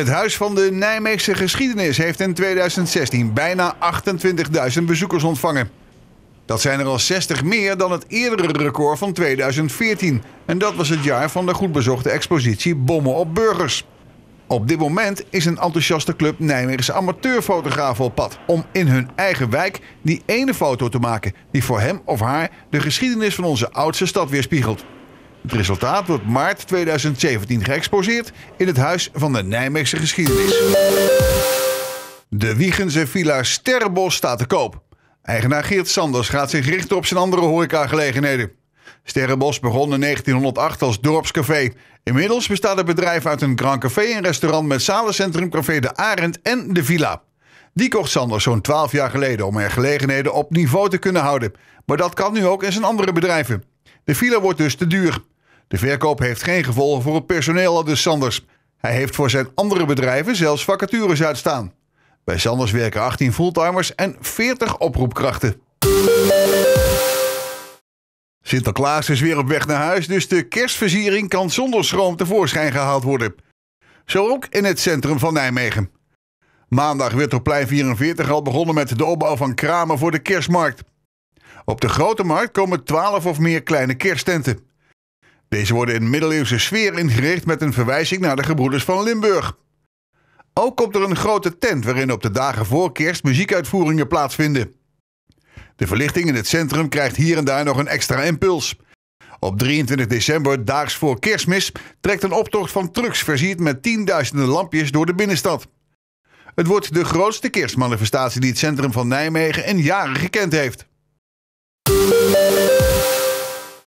Het Huis van de Nijmeegse Geschiedenis heeft in 2016 bijna 28.000 bezoekers ontvangen. Dat zijn er al 60 meer dan het eerdere record van 2014. En dat was het jaar van de goed bezochte expositie Bommen op Burgers. Op dit moment is een enthousiaste club Nijmeegse amateurfotografen op pad om in hun eigen wijk die ene foto te maken die voor hem of haar de geschiedenis van onze oudste stad weerspiegelt. Het resultaat wordt maart 2017 geëxposeerd in het Huis van de Nijmeegse Geschiedenis. De Wiegense Villa Sterbos staat te koop. Eigenaar Geert Sanders gaat zich richten op zijn andere horecagelegenheden. Sterrenbos begon in 1908 als dorpscafé. Inmiddels bestaat het bedrijf uit een Grand Café en restaurant met zalencentrum Café de Arend en de Villa. Die kocht Sanders zo'n 12 jaar geleden om er gelegenheden op niveau te kunnen houden. Maar dat kan nu ook in zijn andere bedrijven. De Villa wordt dus te duur. De verkoop heeft geen gevolgen voor het personeel, al dus Sanders. Hij heeft voor zijn andere bedrijven zelfs vacatures uitstaan. Bij Sanders werken 18 fulltimers en 40 oproepkrachten. Sinterklaas is weer op weg naar huis, dus de kerstversiering kan zonder schroom tevoorschijn gehaald worden. Zo ook in het centrum van Nijmegen. Maandag werd op plein 44 al begonnen met de opbouw van kramen voor de kerstmarkt. Op de grote markt komen 12 of meer kleine kersttenten. Deze worden in middeleeuwse sfeer ingericht met een verwijzing naar de gebroeders van Limburg. Ook komt er een grote tent waarin op de dagen voor kerst muziekuitvoeringen plaatsvinden. De verlichting in het centrum krijgt hier en daar nog een extra impuls. Op 23 december, daags voor kerstmis, trekt een optocht van trucks versierd met tienduizenden lampjes door de binnenstad. Het wordt de grootste kerstmanifestatie die het centrum van Nijmegen in jaren gekend heeft.